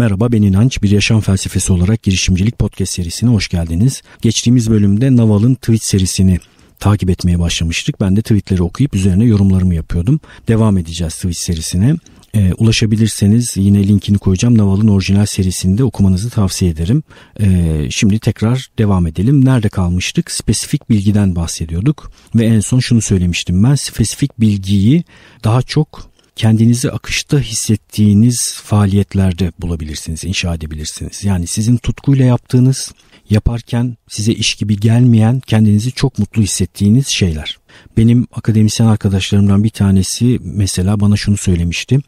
Merhaba ben İnanç, bir yaşam felsefesi olarak girişimcilik podcast serisine hoş geldiniz. Geçtiğimiz bölümde Naval'ın tweet serisini takip etmeye başlamıştık. Ben de tweetleri okuyup üzerine yorumlarımı yapıyordum. Devam edeceğiz tweet serisine. E, ulaşabilirseniz yine linkini koyacağım. Naval'ın orijinal serisinde okumanızı tavsiye ederim. E, şimdi tekrar devam edelim. Nerede kalmıştık? Spesifik bilgiden bahsediyorduk. Ve en son şunu söylemiştim ben. Spesifik bilgiyi daha çok kendinizi akışta hissettiğiniz faaliyetlerde bulabilirsiniz, inşa edebilirsiniz. Yani sizin tutkuyla yaptığınız, yaparken size iş gibi gelmeyen, kendinizi çok mutlu hissettiğiniz şeyler. Benim akademisyen arkadaşlarımdan bir tanesi mesela bana şunu söylemişti.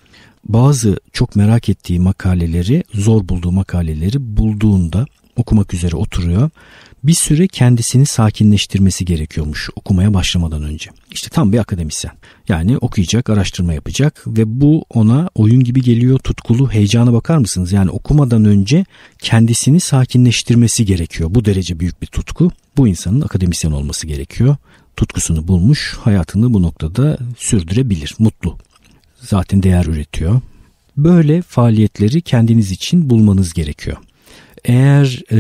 Bazı çok merak ettiği makaleleri, zor bulduğu makaleleri bulduğunda okumak üzere oturuyor bir süre kendisini sakinleştirmesi gerekiyormuş okumaya başlamadan önce. İşte tam bir akademisyen. Yani okuyacak, araştırma yapacak ve bu ona oyun gibi geliyor, tutkulu, heyecana bakar mısınız? Yani okumadan önce kendisini sakinleştirmesi gerekiyor. Bu derece büyük bir tutku. Bu insanın akademisyen olması gerekiyor. Tutkusunu bulmuş, hayatını bu noktada sürdürebilir, mutlu. Zaten değer üretiyor. Böyle faaliyetleri kendiniz için bulmanız gerekiyor. Eğer e,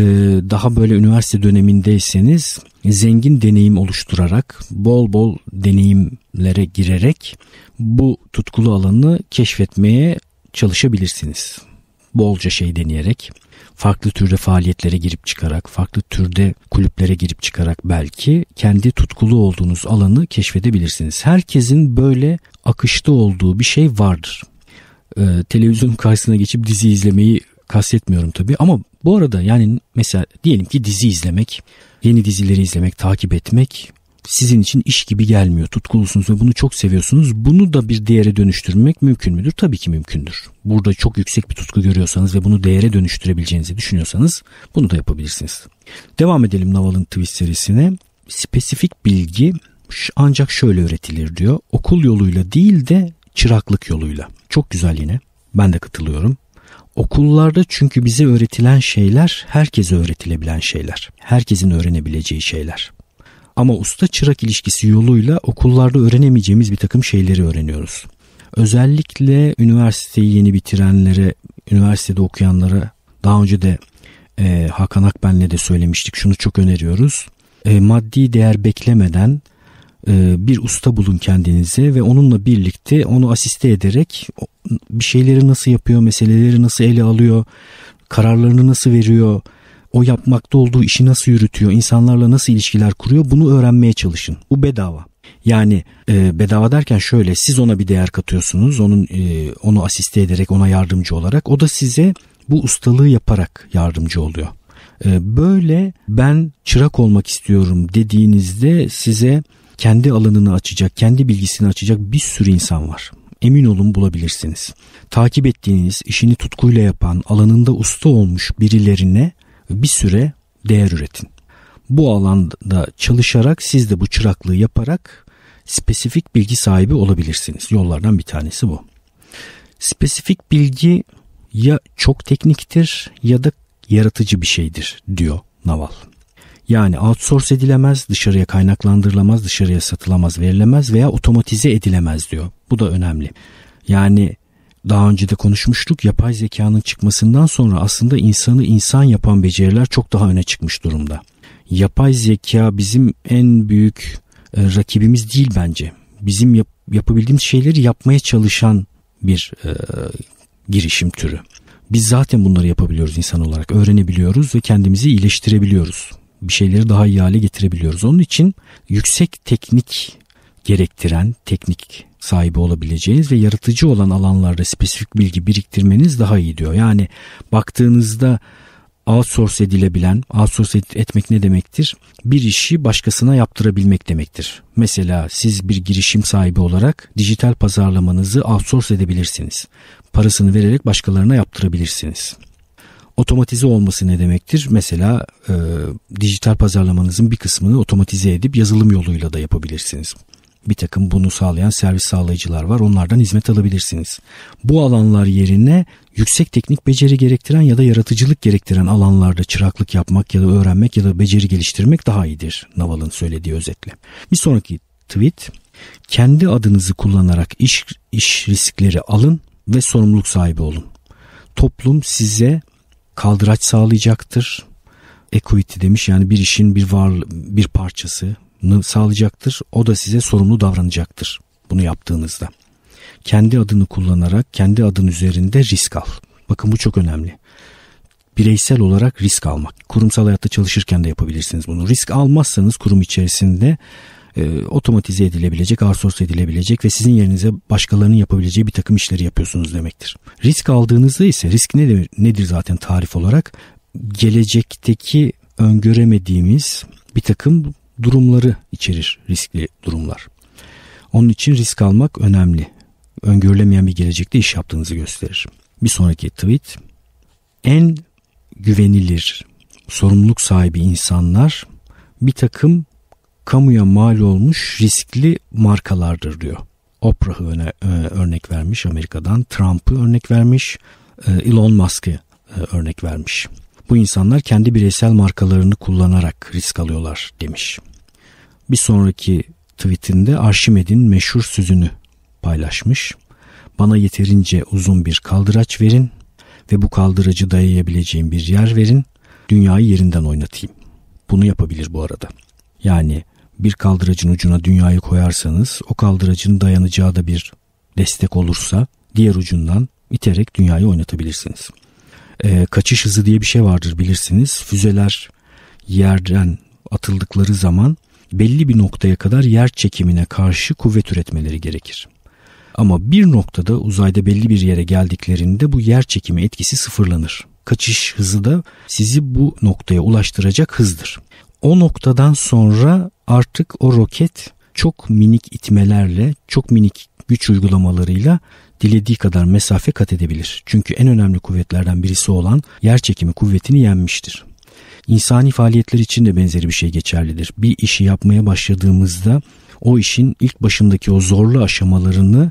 daha böyle üniversite dönemindeyseniz zengin deneyim oluşturarak, bol bol deneyimlere girerek bu tutkulu alanı keşfetmeye çalışabilirsiniz. Bolca şey deneyerek, farklı türde faaliyetlere girip çıkarak, farklı türde kulüplere girip çıkarak belki kendi tutkulu olduğunuz alanı keşfedebilirsiniz. Herkesin böyle akışta olduğu bir şey vardır. Ee, televizyon karşısına geçip dizi izlemeyi kastetmiyorum tabii ama bu arada yani mesela diyelim ki dizi izlemek, yeni dizileri izlemek, takip etmek sizin için iş gibi gelmiyor. Tutkulusunuz ve bunu çok seviyorsunuz. Bunu da bir değere dönüştürmek mümkün müdür? Tabii ki mümkündür. Burada çok yüksek bir tutku görüyorsanız ve bunu değere dönüştürebileceğinizi düşünüyorsanız bunu da yapabilirsiniz. Devam edelim Naval'ın tweet serisine. Spesifik bilgi ancak şöyle öğretilir diyor. Okul yoluyla değil de çıraklık yoluyla. Çok güzel yine. Ben de katılıyorum. Okullarda çünkü bize öğretilen şeyler herkese öğretilebilen şeyler. Herkesin öğrenebileceği şeyler. Ama usta çırak ilişkisi yoluyla okullarda öğrenemeyeceğimiz bir takım şeyleri öğreniyoruz. Özellikle üniversiteyi yeni bitirenlere, üniversitede okuyanlara daha önce de e, Hakan Akben'le de söylemiştik. Şunu çok öneriyoruz. E, maddi değer beklemeden e, bir usta bulun kendinize ve onunla birlikte onu asiste ederek bir şeyleri nasıl yapıyor, meseleleri nasıl ele alıyor, kararlarını nasıl veriyor, o yapmakta olduğu işi nasıl yürütüyor, insanlarla nasıl ilişkiler kuruyor bunu öğrenmeye çalışın. Bu bedava. Yani e, bedava derken şöyle siz ona bir değer katıyorsunuz. Onun e, onu asiste ederek ona yardımcı olarak o da size bu ustalığı yaparak yardımcı oluyor. E, böyle ben çırak olmak istiyorum dediğinizde size kendi alanını açacak, kendi bilgisini açacak bir sürü insan var. Emin olun bulabilirsiniz. Takip ettiğiniz, işini tutkuyla yapan, alanında usta olmuş birilerine bir süre değer üretin. Bu alanda çalışarak siz de bu çıraklığı yaparak spesifik bilgi sahibi olabilirsiniz. Yollardan bir tanesi bu. Spesifik bilgi ya çok tekniktir ya da yaratıcı bir şeydir diyor Naval. Yani outsource edilemez, dışarıya kaynaklandırılamaz, dışarıya satılamaz, verilemez veya otomatize edilemez diyor. Bu da önemli. Yani daha önce de konuşmuştuk yapay zekanın çıkmasından sonra aslında insanı insan yapan beceriler çok daha öne çıkmış durumda. Yapay zeka bizim en büyük e, rakibimiz değil bence. Bizim yap, yapabildiğimiz şeyleri yapmaya çalışan bir e, girişim türü. Biz zaten bunları yapabiliyoruz insan olarak. Öğrenebiliyoruz ve kendimizi iyileştirebiliyoruz bir şeyleri daha iyi hale getirebiliyoruz. Onun için yüksek teknik gerektiren teknik sahibi olabileceğiniz ve yaratıcı olan alanlarda spesifik bilgi biriktirmeniz daha iyi diyor. Yani baktığınızda outsource edilebilen, outsource etmek ne demektir? Bir işi başkasına yaptırabilmek demektir. Mesela siz bir girişim sahibi olarak dijital pazarlamanızı outsource edebilirsiniz. Parasını vererek başkalarına yaptırabilirsiniz otomatize olması ne demektir? Mesela e, dijital pazarlamanızın bir kısmını otomatize edip yazılım yoluyla da yapabilirsiniz. Bir takım bunu sağlayan servis sağlayıcılar var. Onlardan hizmet alabilirsiniz. Bu alanlar yerine yüksek teknik beceri gerektiren ya da yaratıcılık gerektiren alanlarda çıraklık yapmak ya da öğrenmek ya da beceri geliştirmek daha iyidir. Naval'ın söylediği özetle. Bir sonraki tweet. Kendi adınızı kullanarak iş, iş riskleri alın ve sorumluluk sahibi olun. Toplum size kaldıraç sağlayacaktır. Equity demiş yani bir işin bir var bir parçasını sağlayacaktır. O da size sorumlu davranacaktır bunu yaptığınızda. Kendi adını kullanarak kendi adın üzerinde risk al. Bakın bu çok önemli. Bireysel olarak risk almak. Kurumsal hayatta çalışırken de yapabilirsiniz bunu. Risk almazsanız kurum içerisinde e, otomatize edilebilecek, outsource edilebilecek ve sizin yerinize başkalarının yapabileceği bir takım işleri yapıyorsunuz demektir. Risk aldığınızda ise risk nedir, nedir zaten tarif olarak? Gelecekteki öngöremediğimiz bir takım durumları içerir riskli durumlar. Onun için risk almak önemli. Öngörülemeyen bir gelecekte iş yaptığınızı gösterir. Bir sonraki tweet. En güvenilir, sorumluluk sahibi insanlar bir takım kamuya mal olmuş riskli markalardır diyor. Oprah'ı öne, e, örnek vermiş Amerika'dan, Trump'ı örnek vermiş, e, Elon Musk'ı e, örnek vermiş. Bu insanlar kendi bireysel markalarını kullanarak risk alıyorlar demiş. Bir sonraki tweetinde Arşimed'in meşhur sözünü paylaşmış. Bana yeterince uzun bir kaldıraç verin ve bu kaldıracı dayayabileceğim bir yer verin. Dünyayı yerinden oynatayım. Bunu yapabilir bu arada. Yani bir kaldıracın ucuna dünyayı koyarsanız o kaldıracın dayanacağı da bir destek olursa diğer ucundan iterek dünyayı oynatabilirsiniz. E, kaçış hızı diye bir şey vardır bilirsiniz. Füzeler yerden atıldıkları zaman belli bir noktaya kadar yer çekimine karşı kuvvet üretmeleri gerekir. Ama bir noktada uzayda belli bir yere geldiklerinde bu yer çekimi etkisi sıfırlanır. Kaçış hızı da sizi bu noktaya ulaştıracak hızdır. O noktadan sonra artık o roket çok minik itmelerle, çok minik güç uygulamalarıyla dilediği kadar mesafe kat edebilir. Çünkü en önemli kuvvetlerden birisi olan yer çekimi kuvvetini yenmiştir. İnsani faaliyetler için de benzeri bir şey geçerlidir. Bir işi yapmaya başladığımızda o işin ilk başındaki o zorlu aşamalarını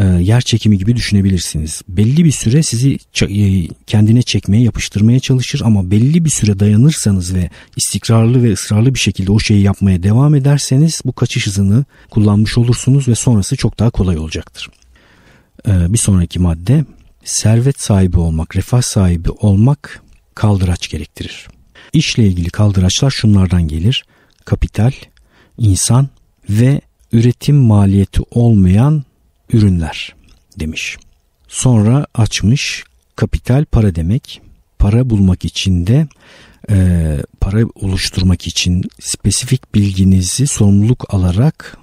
e, yer çekimi gibi düşünebilirsiniz. Belli bir süre sizi e, kendine çekmeye, yapıştırmaya çalışır ama belli bir süre dayanırsanız ve istikrarlı ve ısrarlı bir şekilde o şeyi yapmaya devam ederseniz bu kaçış hızını kullanmış olursunuz ve sonrası çok daha kolay olacaktır. E, bir sonraki madde servet sahibi olmak, refah sahibi olmak kaldıraç gerektirir. İşle ilgili kaldıraçlar şunlardan gelir. Kapital, insan ve üretim maliyeti olmayan ürünler demiş. Sonra açmış kapital para demek. Para bulmak için de e, para oluşturmak için spesifik bilginizi sorumluluk alarak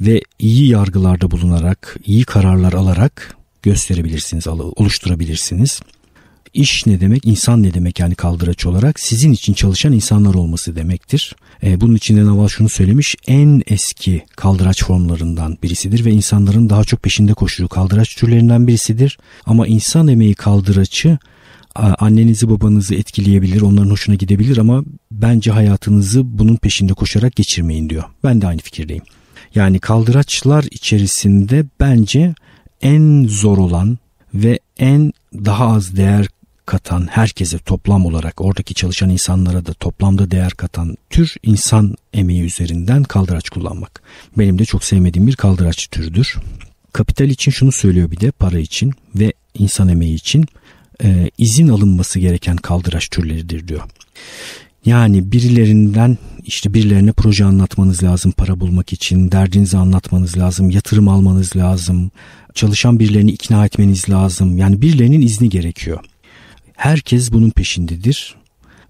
ve iyi yargılarda bulunarak, iyi kararlar alarak gösterebilirsiniz, oluşturabilirsiniz. İş ne demek? İnsan ne demek yani kaldıraç olarak? Sizin için çalışan insanlar olması demektir. E, bunun için de Naval şunu söylemiş. En eski kaldıraç formlarından birisidir ve insanların daha çok peşinde koştuğu kaldıraç türlerinden birisidir. Ama insan emeği kaldıraçı annenizi babanızı etkileyebilir, onların hoşuna gidebilir ama bence hayatınızı bunun peşinde koşarak geçirmeyin diyor. Ben de aynı fikirdeyim. Yani kaldıraçlar içerisinde bence en zor olan ve en daha az değer katan herkese toplam olarak oradaki çalışan insanlara da toplamda değer katan tür insan emeği üzerinden kaldıraç kullanmak. Benim de çok sevmediğim bir kaldıraç türüdür. Kapital için şunu söylüyor bir de para için ve insan emeği için e, izin alınması gereken kaldıraç türleridir diyor. Yani birilerinden işte birilerine proje anlatmanız lazım para bulmak için, derdinizi anlatmanız lazım, yatırım almanız lazım, çalışan birilerini ikna etmeniz lazım. Yani birilerinin izni gerekiyor. Herkes bunun peşindedir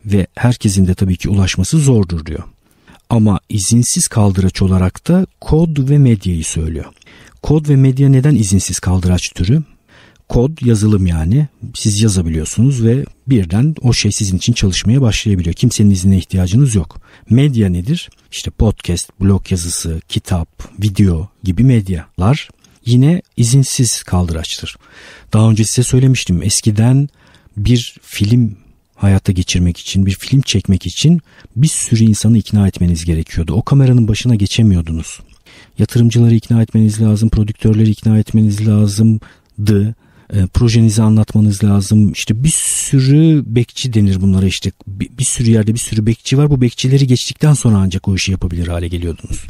ve herkesin de tabii ki ulaşması zordur diyor. Ama izinsiz kaldıraç olarak da kod ve medyayı söylüyor. Kod ve medya neden izinsiz kaldıraç türü? Kod yazılım yani. Siz yazabiliyorsunuz ve birden o şey sizin için çalışmaya başlayabiliyor. Kimsenin iznine ihtiyacınız yok. Medya nedir? İşte podcast, blog yazısı, kitap, video gibi medyalar yine izinsiz kaldıraçtır. Daha önce size söylemiştim. Eskiden bir film hayata geçirmek için, bir film çekmek için bir sürü insanı ikna etmeniz gerekiyordu. O kameranın başına geçemiyordunuz. Yatırımcıları ikna etmeniz lazım, prodüktörleri ikna etmeniz lazımdı. E, projenizi anlatmanız lazım. İşte bir sürü bekçi denir bunlara işte. Bir, bir sürü yerde bir sürü bekçi var. Bu bekçileri geçtikten sonra ancak o işi yapabilir hale geliyordunuz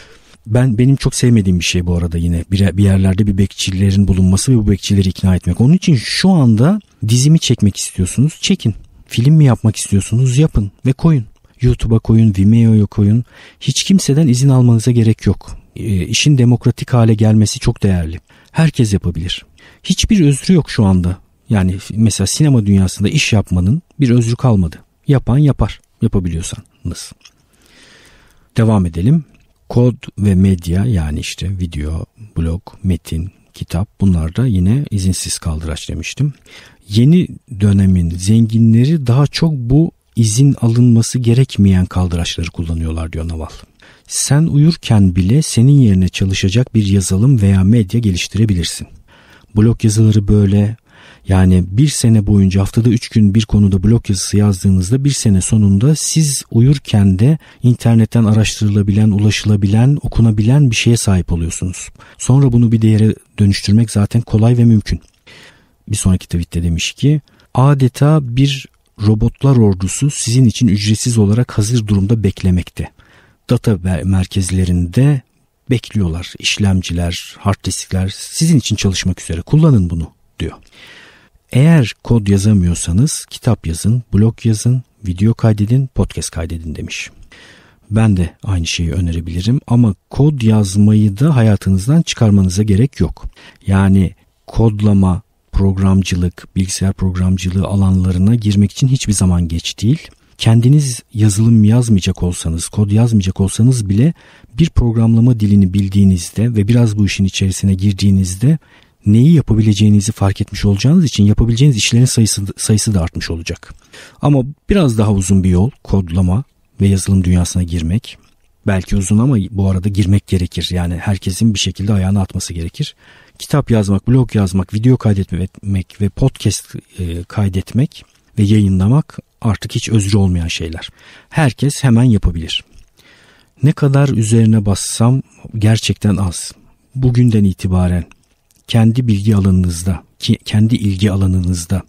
ben benim çok sevmediğim bir şey bu arada yine bir, bir yerlerde bir bekçilerin bulunması ve bu bekçileri ikna etmek. Onun için şu anda dizimi çekmek istiyorsunuz çekin. Film mi yapmak istiyorsunuz yapın ve koyun. YouTube'a koyun, Vimeo'ya koyun. Hiç kimseden izin almanıza gerek yok. E, işin demokratik hale gelmesi çok değerli. Herkes yapabilir. Hiçbir özrü yok şu anda. Yani mesela sinema dünyasında iş yapmanın bir özrü kalmadı. Yapan yapar yapabiliyorsanız. Devam edelim. Kod ve medya yani işte video, blog, metin, kitap bunlar da yine izinsiz kaldıraç demiştim. Yeni dönemin zenginleri daha çok bu izin alınması gerekmeyen kaldıraçları kullanıyorlar diyor Naval. Sen uyurken bile senin yerine çalışacak bir yazılım veya medya geliştirebilirsin. Blog yazıları böyle, yani bir sene boyunca haftada üç gün bir konuda blog yazısı yazdığınızda bir sene sonunda siz uyurken de internetten araştırılabilen, ulaşılabilen, okunabilen bir şeye sahip oluyorsunuz. Sonra bunu bir değere dönüştürmek zaten kolay ve mümkün. Bir sonraki tweette demiş ki adeta bir robotlar ordusu sizin için ücretsiz olarak hazır durumda beklemekte. Data merkezlerinde bekliyorlar işlemciler, hard diskler sizin için çalışmak üzere kullanın bunu diyor. Eğer kod yazamıyorsanız kitap yazın, blog yazın, video kaydedin, podcast kaydedin demiş. Ben de aynı şeyi önerebilirim ama kod yazmayı da hayatınızdan çıkarmanıza gerek yok. Yani kodlama, programcılık, bilgisayar programcılığı alanlarına girmek için hiçbir zaman geç değil. Kendiniz yazılım yazmayacak olsanız, kod yazmayacak olsanız bile bir programlama dilini bildiğinizde ve biraz bu işin içerisine girdiğinizde neyi yapabileceğinizi fark etmiş olacağınız için yapabileceğiniz işlerin sayısı, sayısı da artmış olacak. Ama biraz daha uzun bir yol kodlama ve yazılım dünyasına girmek. Belki uzun ama bu arada girmek gerekir. Yani herkesin bir şekilde ayağını atması gerekir. Kitap yazmak, blog yazmak, video kaydetmek ve podcast e, kaydetmek ve yayınlamak artık hiç özrü olmayan şeyler. Herkes hemen yapabilir. Ne kadar üzerine bassam gerçekten az. Bugünden itibaren kendi bilgi alanınızda, ki kendi ilgi alanınızda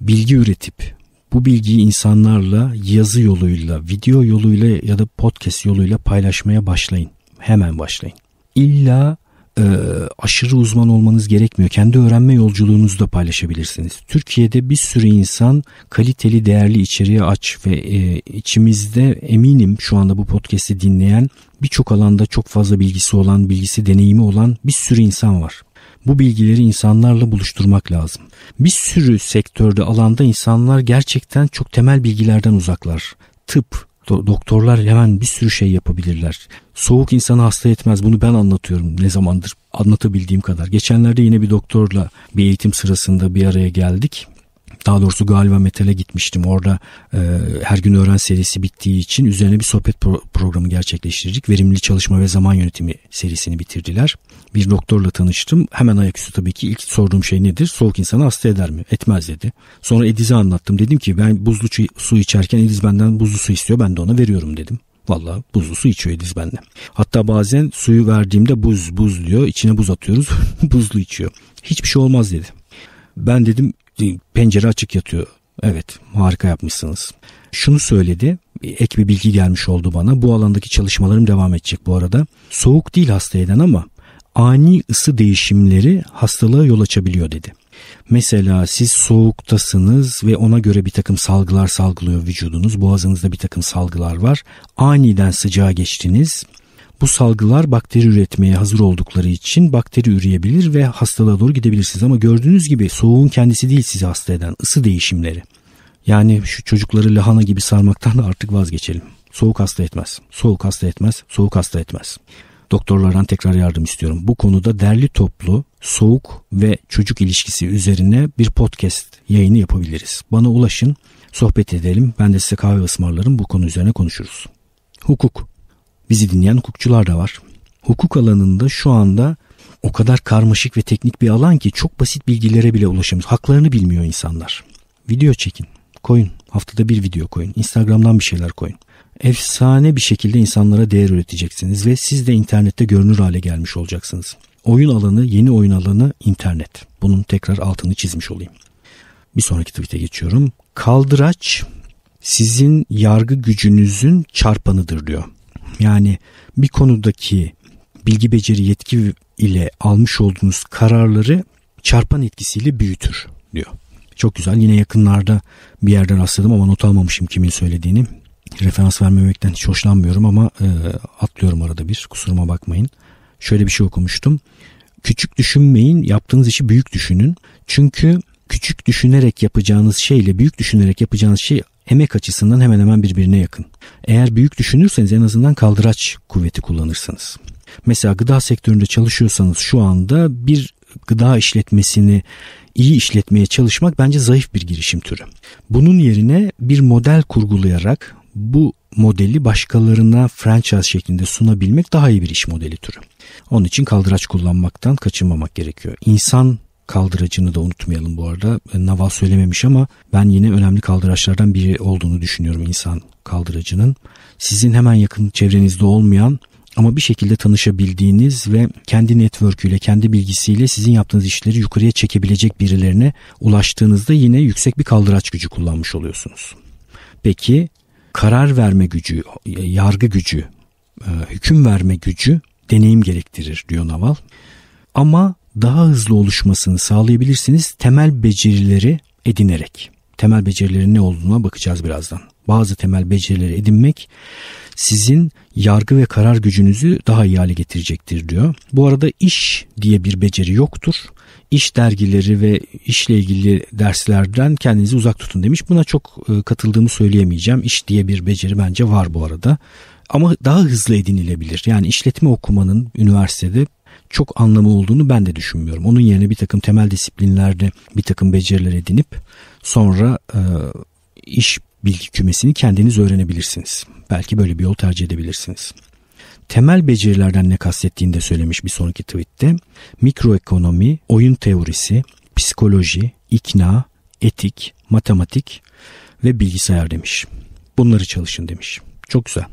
bilgi üretip bu bilgiyi insanlarla yazı yoluyla, video yoluyla ya da podcast yoluyla paylaşmaya başlayın. Hemen başlayın. İlla e, aşırı uzman olmanız gerekmiyor. Kendi öğrenme yolculuğunuzda paylaşabilirsiniz. Türkiye'de bir sürü insan kaliteli, değerli içeriği aç ve e, içimizde eminim şu anda bu podcast'i dinleyen birçok alanda çok fazla bilgisi olan, bilgisi deneyimi olan bir sürü insan var bu bilgileri insanlarla buluşturmak lazım. Bir sürü sektörde, alanda insanlar gerçekten çok temel bilgilerden uzaklar. Tıp, doktorlar hemen bir sürü şey yapabilirler. Soğuk insanı hasta etmez bunu ben anlatıyorum ne zamandır anlatabildiğim kadar. Geçenlerde yine bir doktorla bir eğitim sırasında bir araya geldik. Daha doğrusu galiba metale gitmiştim. Orada e, her gün öğren serisi bittiği için üzerine bir sohbet pro- programı gerçekleştirdik. Verimli çalışma ve zaman yönetimi serisini bitirdiler. Bir doktorla tanıştım. Hemen ayaküstü tabii ki ilk sorduğum şey nedir? Soğuk insanı hasta eder mi? Etmez dedi. Sonra Ediz'e anlattım. Dedim ki ben buzlu su içerken Ediz benden buzlu su istiyor. Ben de ona veriyorum dedim. Valla buzlu su içiyor Ediz bende. Hatta bazen suyu verdiğimde buz buz diyor. İçine buz atıyoruz. buzlu içiyor. Hiçbir şey olmaz dedi. Ben dedim pencere açık yatıyor. Evet harika yapmışsınız. Şunu söyledi ek bir bilgi gelmiş oldu bana. Bu alandaki çalışmalarım devam edecek bu arada. Soğuk değil hasta eden ama ani ısı değişimleri hastalığa yol açabiliyor dedi. Mesela siz soğuktasınız ve ona göre bir takım salgılar salgılıyor vücudunuz. Boğazınızda bir takım salgılar var. Aniden sıcağa geçtiniz. Bu salgılar bakteri üretmeye hazır oldukları için bakteri üreyebilir ve hastalığa doğru gidebilirsiniz. Ama gördüğünüz gibi soğuğun kendisi değil sizi hasta eden ısı değişimleri. Yani şu çocukları lahana gibi sarmaktan da artık vazgeçelim. Soğuk hasta etmez. Soğuk hasta etmez. Soğuk hasta etmez. Doktorlardan tekrar yardım istiyorum. Bu konuda derli toplu soğuk ve çocuk ilişkisi üzerine bir podcast yayını yapabiliriz. Bana ulaşın, sohbet edelim. Ben de size kahve ısmarlarım. Bu konu üzerine konuşuruz. Hukuk bizi dinleyen hukukçular da var. Hukuk alanında şu anda o kadar karmaşık ve teknik bir alan ki çok basit bilgilere bile ulaşamıyoruz. Haklarını bilmiyor insanlar. Video çekin, koyun. Haftada bir video koyun. Instagram'dan bir şeyler koyun. Efsane bir şekilde insanlara değer üreteceksiniz ve siz de internette görünür hale gelmiş olacaksınız. Oyun alanı, yeni oyun alanı internet. Bunun tekrar altını çizmiş olayım. Bir sonraki tweet'e geçiyorum. Kaldıraç sizin yargı gücünüzün çarpanıdır diyor. Yani bir konudaki bilgi beceri yetki ile almış olduğunuz kararları çarpan etkisiyle büyütür diyor. Çok güzel. Yine yakınlarda bir yerden rastladım ama not almamışım kimin söylediğini. Referans vermemekten hiç hoşlanmıyorum ama e, atlıyorum arada bir. Kusuruma bakmayın. Şöyle bir şey okumuştum. Küçük düşünmeyin, yaptığınız işi büyük düşünün. Çünkü küçük düşünerek yapacağınız şeyle büyük düşünerek yapacağınız şey emek açısından hemen hemen birbirine yakın. Eğer büyük düşünürseniz en azından kaldıraç kuvveti kullanırsınız. Mesela gıda sektöründe çalışıyorsanız şu anda bir gıda işletmesini iyi işletmeye çalışmak bence zayıf bir girişim türü. Bunun yerine bir model kurgulayarak bu modeli başkalarına franchise şeklinde sunabilmek daha iyi bir iş modeli türü. Onun için kaldıraç kullanmaktan kaçınmamak gerekiyor. İnsan kaldıracını da unutmayalım bu arada. E, Naval söylememiş ama ben yine önemli kaldıraçlardan biri olduğunu düşünüyorum insan kaldıracının. Sizin hemen yakın çevrenizde olmayan ama bir şekilde tanışabildiğiniz ve kendi network'üyle, kendi bilgisiyle sizin yaptığınız işleri yukarıya çekebilecek birilerine ulaştığınızda yine yüksek bir kaldıraç gücü kullanmış oluyorsunuz. Peki karar verme gücü, yargı gücü, e, hüküm verme gücü deneyim gerektirir diyor Naval. Ama daha hızlı oluşmasını sağlayabilirsiniz temel becerileri edinerek. Temel becerilerin ne olduğuna bakacağız birazdan. Bazı temel becerileri edinmek sizin yargı ve karar gücünüzü daha iyi hale getirecektir diyor. Bu arada iş diye bir beceri yoktur. İş dergileri ve işle ilgili derslerden kendinizi uzak tutun demiş. Buna çok e, katıldığımı söyleyemeyeceğim. İş diye bir beceri bence var bu arada. Ama daha hızlı edinilebilir. Yani işletme okumanın üniversitede çok anlamı olduğunu ben de düşünmüyorum. Onun yerine bir takım temel disiplinlerde bir takım beceriler edinip sonra e, iş bilgi kümesini kendiniz öğrenebilirsiniz. Belki böyle bir yol tercih edebilirsiniz. Temel becerilerden ne kastettiğini de söylemiş bir sonraki tweette. Mikroekonomi, oyun teorisi, psikoloji, ikna, etik, matematik ve bilgisayar demiş. Bunları çalışın demiş. Çok güzel.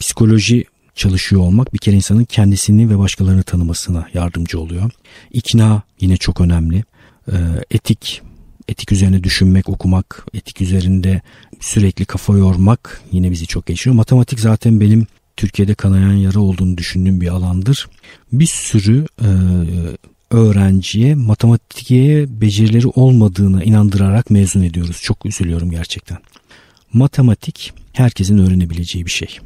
Psikoloji çalışıyor olmak bir kere insanın kendisini ve başkalarını tanımasına yardımcı oluyor. İkna yine çok önemli. Ee, etik, etik üzerine düşünmek, okumak, etik üzerinde sürekli kafa yormak yine bizi çok geçiyor. Matematik zaten benim Türkiye'de kanayan yara olduğunu düşündüğüm bir alandır. Bir sürü e, öğrenciye matematiğe becerileri olmadığına inandırarak mezun ediyoruz. Çok üzülüyorum gerçekten. Matematik herkesin öğrenebileceği bir şey.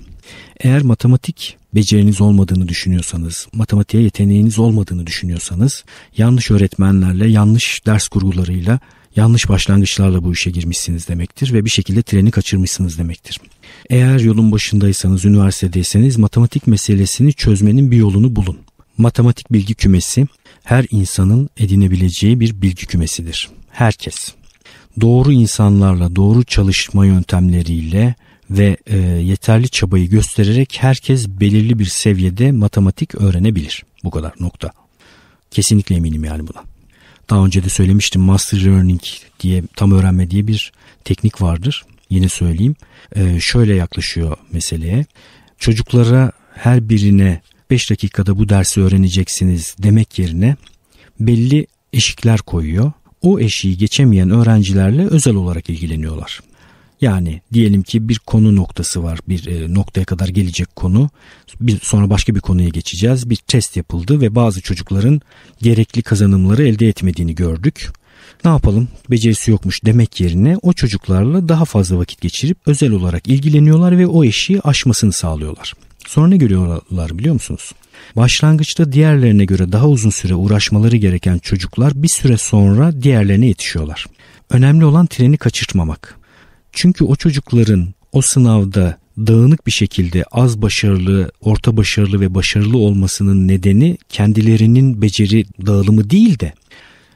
Eğer matematik beceriniz olmadığını düşünüyorsanız, matematiğe yeteneğiniz olmadığını düşünüyorsanız, yanlış öğretmenlerle, yanlış ders kurgularıyla, yanlış başlangıçlarla bu işe girmişsiniz demektir ve bir şekilde treni kaçırmışsınız demektir. Eğer yolun başındaysanız, üniversitedeyseniz matematik meselesini çözmenin bir yolunu bulun. Matematik bilgi kümesi her insanın edinebileceği bir bilgi kümesidir. Herkes. Doğru insanlarla, doğru çalışma yöntemleriyle, ve e, yeterli çabayı göstererek herkes belirli bir seviyede matematik öğrenebilir. Bu kadar nokta. Kesinlikle eminim yani buna. Daha önce de söylemiştim Master Learning diye tam öğrenme diye bir teknik vardır. Yine söyleyeyim. E, şöyle yaklaşıyor meseleye. Çocuklara her birine 5 dakikada bu dersi öğreneceksiniz demek yerine belli eşikler koyuyor. O eşiği geçemeyen öğrencilerle özel olarak ilgileniyorlar. Yani diyelim ki bir konu noktası var. Bir e, noktaya kadar gelecek konu. Bir, sonra başka bir konuya geçeceğiz. Bir test yapıldı ve bazı çocukların gerekli kazanımları elde etmediğini gördük. Ne yapalım? Becerisi yokmuş demek yerine o çocuklarla daha fazla vakit geçirip özel olarak ilgileniyorlar ve o eşiği aşmasını sağlıyorlar. Sonra ne görüyorlar biliyor musunuz? Başlangıçta diğerlerine göre daha uzun süre uğraşmaları gereken çocuklar bir süre sonra diğerlerine yetişiyorlar. Önemli olan treni kaçırtmamak. Çünkü o çocukların o sınavda dağınık bir şekilde az başarılı, orta başarılı ve başarılı olmasının nedeni kendilerinin beceri dağılımı değil de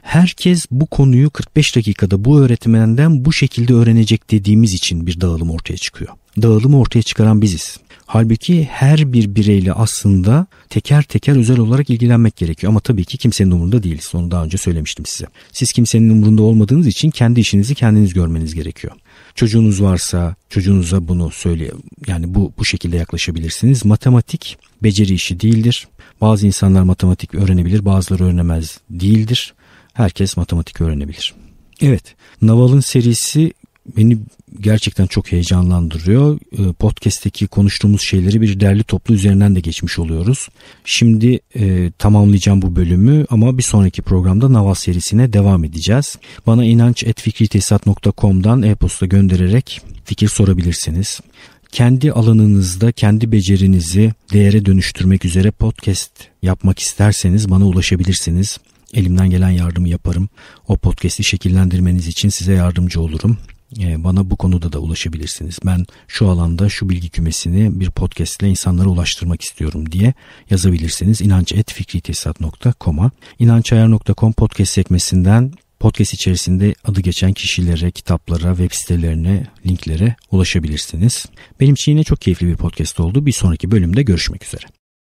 herkes bu konuyu 45 dakikada bu öğretmenden bu şekilde öğrenecek dediğimiz için bir dağılım ortaya çıkıyor. Dağılımı ortaya çıkaran biziz. Halbuki her bir bireyle aslında teker teker özel olarak ilgilenmek gerekiyor. Ama tabii ki kimsenin umurunda değiliz. Onu daha önce söylemiştim size. Siz kimsenin umurunda olmadığınız için kendi işinizi kendiniz görmeniz gerekiyor. Çocuğunuz varsa çocuğunuza bunu söyle yani bu bu şekilde yaklaşabilirsiniz. Matematik beceri işi değildir. Bazı insanlar matematik öğrenebilir, bazıları öğrenemez değildir. Herkes matematik öğrenebilir. Evet, Naval'ın serisi beni gerçekten çok heyecanlandırıyor. Ee, podcast'teki konuştuğumuz şeyleri bir derli toplu üzerinden de geçmiş oluyoruz. Şimdi e, tamamlayacağım bu bölümü ama bir sonraki programda Naval serisine devam edeceğiz. Bana inanç.fikritesat.com'dan e-posta göndererek fikir sorabilirsiniz. Kendi alanınızda kendi becerinizi değere dönüştürmek üzere podcast yapmak isterseniz bana ulaşabilirsiniz. Elimden gelen yardımı yaparım. O podcast'i şekillendirmeniz için size yardımcı olurum. Ee, bana bu konuda da ulaşabilirsiniz. Ben şu alanda şu bilgi kümesini bir podcast ile insanlara ulaştırmak istiyorum diye yazabilirsiniz. inanç.fikritesat.com'a inançayar.com podcast sekmesinden podcast içerisinde adı geçen kişilere, kitaplara, web sitelerine, linklere ulaşabilirsiniz. Benim için yine çok keyifli bir podcast oldu. Bir sonraki bölümde görüşmek üzere.